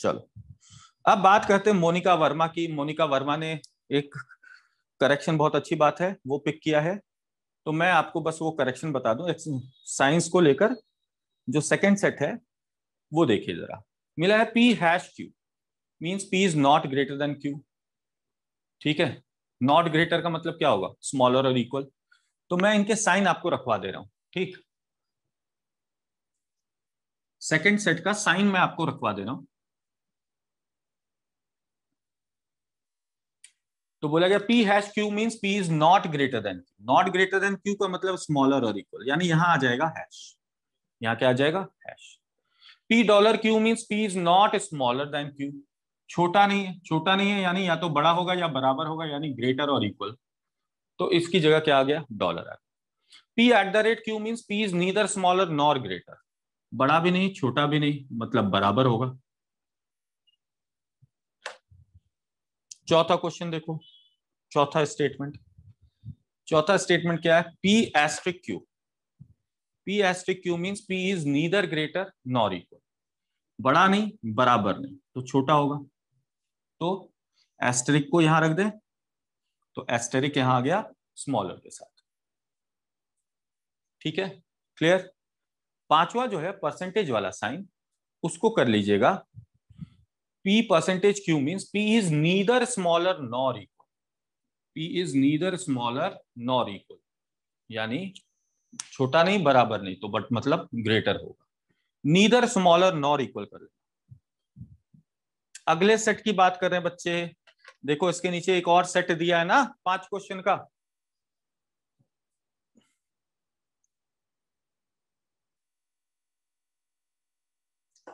[SPEAKER 1] चलो अब बात करते हैं मोनिका वर्मा की मोनिका वर्मा ने एक करेक्शन बहुत अच्छी बात है वो पिक किया है तो मैं आपको बस वो करेक्शन बता दूं साइंस को लेकर जो सेकंड सेट है वो देखिए जरा मिला है P hash Q means P is not greater than Q ठीक है नॉट ग्रेटर का मतलब क्या होगा स्मॉलर और इक्वल तो मैं इनके साइन आपको रखवा दे रहा हूं ठीक सेकंड सेट का साइन मैं आपको रखवा दे रहा हूं तो बोला गया P hash Q mean P is not greater than not greater than Q का मतलब स्मॉलर और इक्वल यानी यहां आ जाएगा हैश यहाँ क्या आ जाएगा hash P dollar Q mean P is not smaller than Q छोटा नहीं है छोटा नहीं है यानी या तो बड़ा होगा या बराबर होगा यानी ग्रेटर और इक्वल तो इसकी जगह क्या आ गया डॉलर आ गया P at the rate Q mean P is neither smaller nor greater बड़ा भी नहीं छोटा भी नहीं मतलब बराबर होगा चौथा क्वेश्चन देखो चौथा स्टेटमेंट चौथा स्टेटमेंट क्या है P asterisk Q P asterisk Q means P is neither greater nor equal बड़ा नहीं बराबर नहीं तो छोटा होगा तो एस्टेरिक को यहां रख दे तो एस्टेरिक यहां आ गया स्मॉलर के साथ ठीक है क्लियर पांचवा जो है परसेंटेज वाला साइन उसको कर लीजिएगा P percentage Q means P is neither smaller nor equal. P is neither smaller nor equal. yani छोटा नहीं बराबर नहीं तो बट मतलब ग्रेटर होगा नीदर स्मॉलर नॉर इक्वल कर लेना अगले सेट की बात कर रहे हैं बच्चे देखो इसके नीचे एक और सेट दिया है ना पांच क्वेश्चन का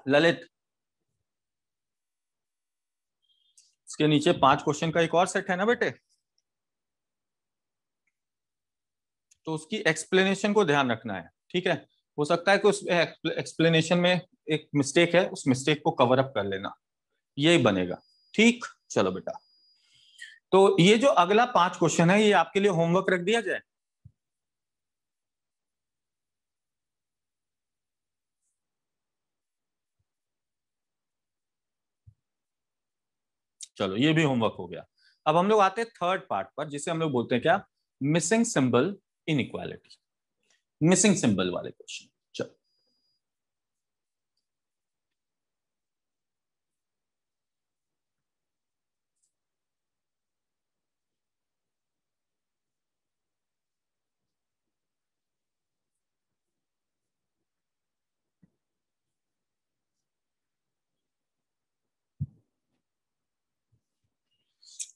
[SPEAKER 1] ललित इसके नीचे पांच क्वेश्चन का एक और सेट है ना बेटे तो उसकी एक्सप्लेनेशन को ध्यान रखना है ठीक है हो सकता है कि उस एक्सप्लेनेशन में एक मिस्टेक है उस मिस्टेक को कवर अप कर लेना यही बनेगा ठीक चलो बेटा तो ये जो अगला पांच क्वेश्चन है ये आपके लिए होमवर्क रख दिया जाए चलो ये भी होमवर्क हो गया अब हम लोग आते हैं थर्ड पार्ट पर जिसे हम लोग बोलते हैं क्या missing symbol equality missing symbol वाले क्वेश्चन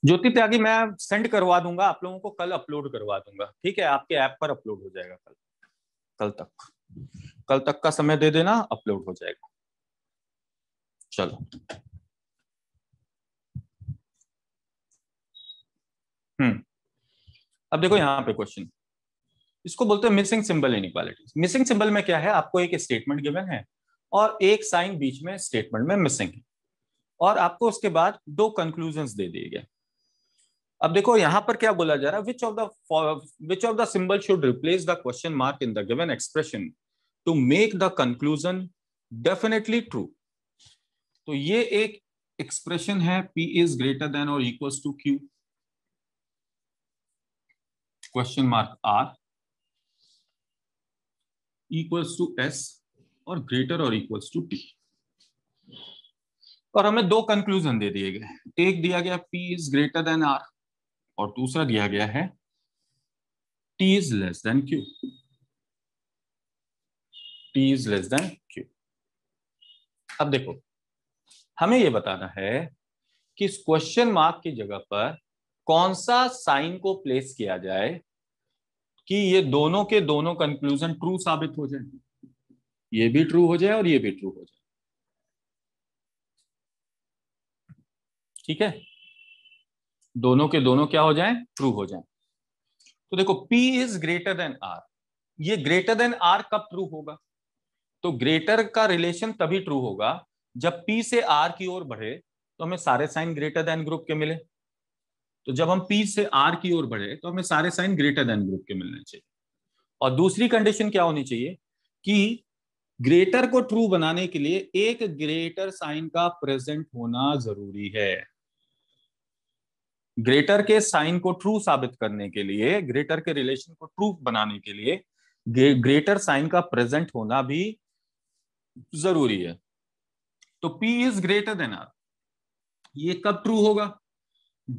[SPEAKER 1] ज्योति त्यागी मैं सेंड करवा दूंगा आप लोगों को कल अपलोड करवा दूंगा ठीक है आपके ऐप पर अपलोड हो जाएगा कल कल तक कल तक का समय दे देना अपलोड हो जाएगा चलो हम्म अब देखो यहां पे क्वेश्चन इसको बोलते हैं missing symbol inequality missing symbol में क्या है आपको एक स्टेटमेंट गिवन है और एक साइन बीच में स्टेटमेंट में मिसिंग है और आपको उसके बाद दो कंक्लूजन दे दिए गए अब देखो यहां पर क्या बोला जा रहा है which of the which of the symbol should replace the question mark in the given expression to make the conclusion definitely true तो ये एक एक्सप्रेशन है पी इज ग्रेटर देन और equal to Q question mark R equals to S और greater और equals to T और हमें दो कंक्लूजन दे दिए गए एक दिया गया P is greater than R और दूसरा दिया गया है t is less than Q T is less than Q अब देखो हमें यह बताना है कि इस क्वेश्चन मार्क की जगह पर कौन सा साइन को प्लेस किया जाए कि ये दोनों के दोनों कंक्लूजन ट्रू साबित हो जाए ये भी ट्रू हो जाए और ये भी ट्रू हो जाए ठीक है दोनों के दोनों क्या हो जाए ट्रू हो जाए तो देखो P is greater than R ये ग्रेटर देन R कब ट्रू होगा तो ग्रेटर का रिलेशन तभी ट्रू होगा जब P से R की ओर बढ़े तो हमें सारे साइन ग्रेटर देन ग्रुप के मिले तो जब हम P से R की ओर बढ़े तो हमें सारे साइन ग्रेटर देन ग्रुप के मिलने चाहिए और दूसरी कंडीशन क्या होनी चाहिए कि ग्रेटर को ट्रू बनाने के लिए एक ग्रेटर साइन का प्रेजेंट होना जरूरी है ग्रेटर के साइन को ट्रू साबित करने के लिए ग्रेटर के रिलेशन को ट्रू बनाने के लिए ग्रेटर साइन का प्रेजेंट होना भी जरूरी है तो P is greater than R ये कब ट्रू होगा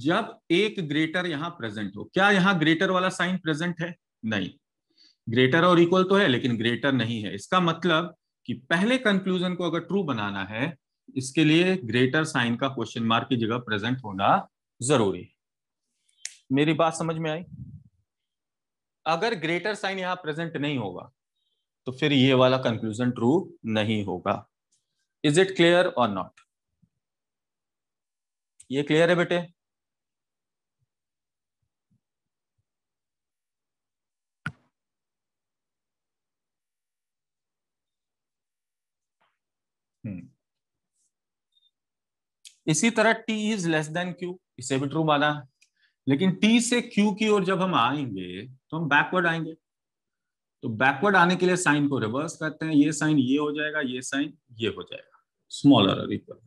[SPEAKER 1] जब एक ग्रेटर यहां प्रेजेंट हो क्या यहां ग्रेटर वाला साइन प्रेजेंट है नहीं ग्रेटर और इक्वल तो है लेकिन ग्रेटर नहीं है इसका मतलब कि पहले कंक्लूजन को अगर ट्रू बनाना है इसके लिए ग्रेटर साइन का क्वेश्चन मार्क की जगह प्रेजेंट होना जरूरी मेरी बात समझ में आई अगर ग्रेटर साइन यहां प्रेजेंट नहीं होगा तो फिर ये वाला कंक्लूजन ट्रू नहीं होगा इज इट क्लियर और नॉट ये क्लियर है बेटे हम्म। इसी तरह T is less than Q इसे भी ट्रू माना लेकिन टी से क्यू की ओर जब हम आएंगे तो हम बैकवर्ड आएंगे तो बैकवर्ड आने के लिए साइन को रिवर्स करते हैं ये साइन ये हो जाएगा ये साइन ये हो जाएगा स्मॉलर और इक्वल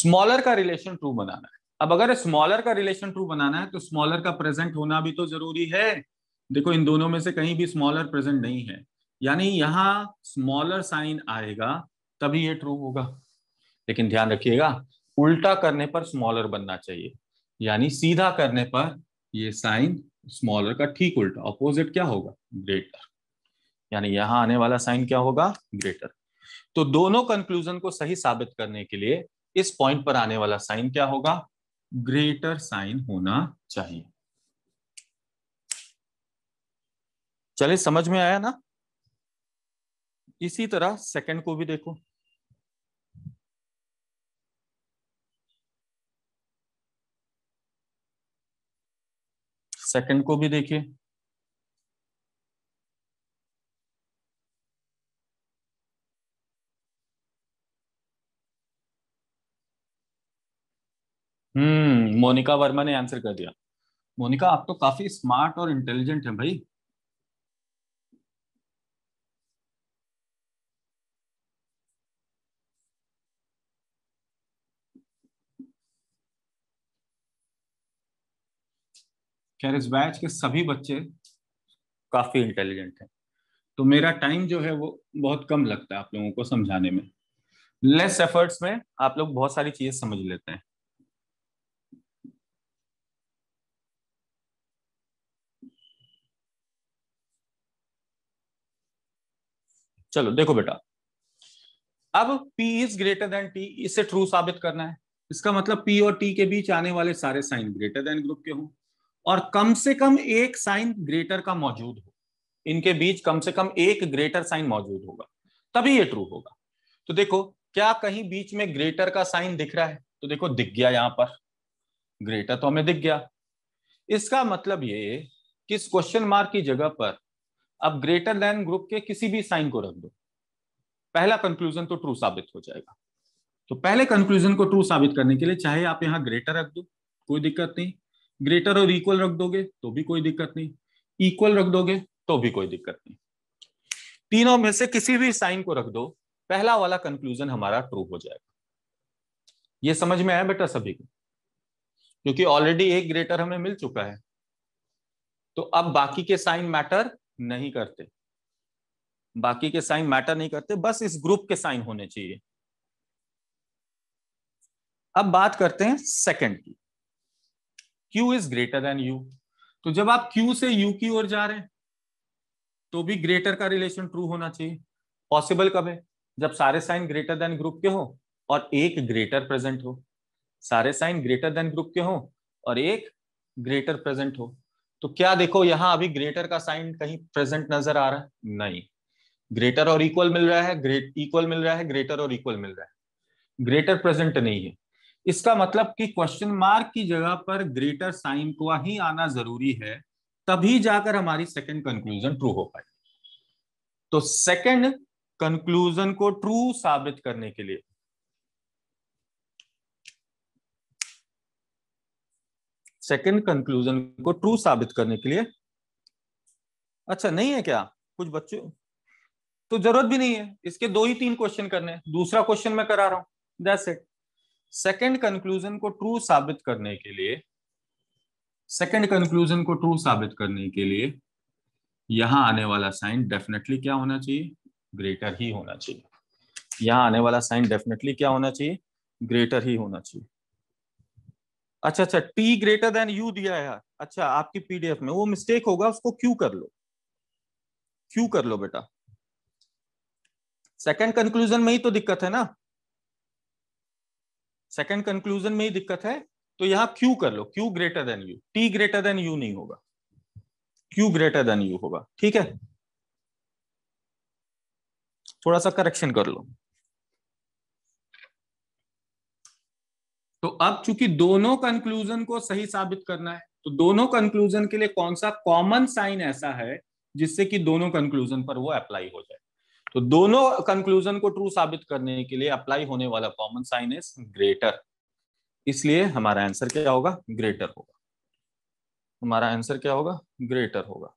[SPEAKER 1] स्मॉलर का रिलेशन ट्रू बनाना है अब अगर स्मॉलर का रिलेशन ट्रू बनाना है तो स्मॉलर का प्रेजेंट होना भी तो जरूरी है देखो इन दोनों में से कहीं भी स्मॉलर प्रेजेंट नहीं है यानी यहां स्मॉलर साइन आएगा तभी ये ट्रू होगा लेकिन ध्यान रखिएगा उल्टा करने पर स्मॉलर बनना चाहिए यानी सीधा करने पर ये साइन स्मॉलर का ठीक उल्टा अपोजिट क्या होगा ग्रेटर यानी यहां आने वाला साइन क्या होगा ग्रेटर तो दोनों कंक्लूजन को सही साबित करने के लिए इस पॉइंट पर आने वाला साइन क्या होगा ग्रेटर साइन होना चाहिए चले समझ में आया ना इसी तरह सेकंड को भी देखो सेकंड को भी देखिए हम्म मोनिका वर्मा ने आंसर कर दिया मोनिका आप तो काफी स्मार्ट और इंटेलिजेंट है भाई खैर इस बैच के सभी बच्चे काफ़ी इंटेलिजेंट हैं तो मेरा टाइम जो है वो बहुत कम लगता है आप लोगों को समझाने में लेस एफर्ट्स में आप लोग बहुत सारी चीज़ें समझ लेते हैं चलो देखो बेटा अब P is greater than T इसे ट्रू साबित करना है इसका मतलब P और T के बीच आने वाले सारे साइन ग्रेटर देन ग्रुप के हों और कम से कम एक साइन ग्रेटर का मौजूद हो इनके बीच कम से कम एक ग्रेटर साइन मौजूद होगा तभी ये ट्रू होगा तो देखो क्या कहीं बीच में ग्रेटर का साइन दिख रहा है तो देखो दिख गया यहां पर ग्रेटर तो हमें दिख गया इसका मतलब ये कि इस क्वेश्चन मार्क की जगह पर अब ग्रेटर देन ग्रुप के किसी भी साइन को रख दो पहला कंक्लूजन तो ट्रू साबित हो जाएगा तो पहले कंक्लूजन को ट्रू साबित करने के लिए चाहे आप यहां ग्रेटर रख दो कोई दिक्कत नहीं ग्रेटर और इक्वल रख दोगे तो भी कोई दिक्कत नहीं इक्वल रख दोगे तो भी कोई दिक्कत नहीं तीनों में से किसी भी साइन को रख दो पहला वाला कंक्लूजन हमारा ट्रू हो जाएगा ये समझ में आया बेटा सभी को क्योंकि ऑलरेडी एक ग्रेटर हमें मिल चुका है तो अब बाकी के साइन मैटर नहीं करते बाकी के साइन मैटर नहीं करते बस इस ग्रुप के साइन होने चाहिए अब बात करते हैं सेकंड की Q is greater than U तो जब आप क्यू से यू की ओर जा रहे हैं तो भी ग्रेटर का रिलेशन ट्रू होना चाहिए पॉसिबल कब है जब सारे साइन ग्रेटर देन ग्रुप के हो और एक ग्रेटर प्रेजेंट हो सारे साइन ग्रेटर देन ग्रुप के हो और एक ग्रेटर प्रेजेंट हो तो क्या देखो यहां अभी ग्रेटर का साइन कहीं प्रेजेंट नजर आ रहा है नहीं ग्रेटर और इक्वल मिल रहा है ग्रेट इक्वल मिल रहा है ग्रेटर और इक्वल मिल रहा है ग्रेटर प्रेजेंट नहीं है इसका मतलब कि क्वेश्चन मार्क की जगह पर ग्रेटर साइन का ही आना जरूरी है तभी जाकर हमारी सेकंड कंक्लूजन ट्रू हो पाए तो सेकंड कंक्लूजन को ट्रू साबित करने के लिए सेकंड कंक्लूजन को ट्रू साबित करने के लिए अच्छा नहीं है क्या कुछ बच्चों तो जरूरत भी नहीं है इसके दो ही तीन क्वेश्चन करने दूसरा क्वेश्चन मैं करा रहा हूं दैट्स इट सेकंड कंक्लूजन को ट्रू साबित करने के लिए सेकंड कंक्लूजन को ट्रू साबित करने के लिए यहां आने वाला साइन डेफिनेटली क्या होना चाहिए ग्रेटर ही होना चाहिए यहां आने वाला साइन डेफिनेटली क्या होना चाहिए ग्रेटर ही होना चाहिए अच्छा अच्छा टी ग्रेटर देन यू दिया है अच्छा आपकी पीडीएफ में वो मिस्टेक होगा उसको क्यू कर लो क्यू कर लो बेटा सेकंड कंक्लूजन में ही तो दिक्कत है ना सेकंड कंक्लूजन में ही दिक्कत है तो यहां क्यू कर लो Q greater than U T greater than U नहीं होगा क्यू ग्रेटर देन यू होगा ठीक है थोड़ा सा करेक्शन कर लो तो अब चूंकि दोनों कंक्लूजन को सही साबित करना है तो दोनों कंक्लूजन के लिए कौन सा कॉमन साइन ऐसा है जिससे कि दोनों कंक्लूजन पर वो अप्लाई हो जाए तो दोनों कंक्लूजन को ट्रू साबित करने के लिए अप्लाई होने वाला कॉमन साइन इज ग्रेटर इसलिए हमारा आंसर क्या होगा ग्रेटर होगा हमारा आंसर क्या होगा ग्रेटर होगा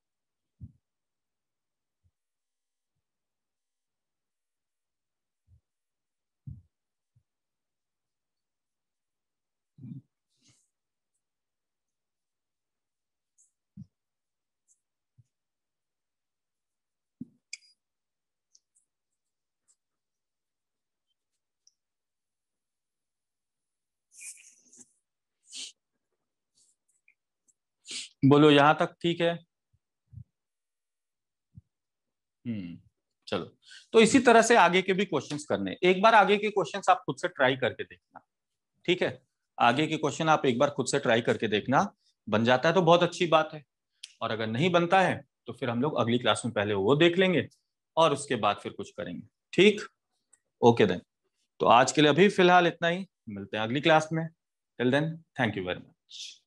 [SPEAKER 1] बोलो यहां तक ठीक है हम्म चलो तो इसी तरह से आगे के भी क्वेश्चंस करने एक बार आगे के क्वेश्चंस आप खुद से ट्राई करके देखना ठीक है आगे के क्वेश्चन आप एक बार खुद से ट्राई करके देखना बन जाता है तो बहुत अच्छी बात है और अगर नहीं बनता है तो फिर हम लोग अगली क्लास में पहले वो देख लेंगे और उसके बाद फिर कुछ करेंगे ठीक ओके देन तो आज के लिए अभी फिलहाल इतना ही मिलते हैं अगली क्लास में till then thank you very much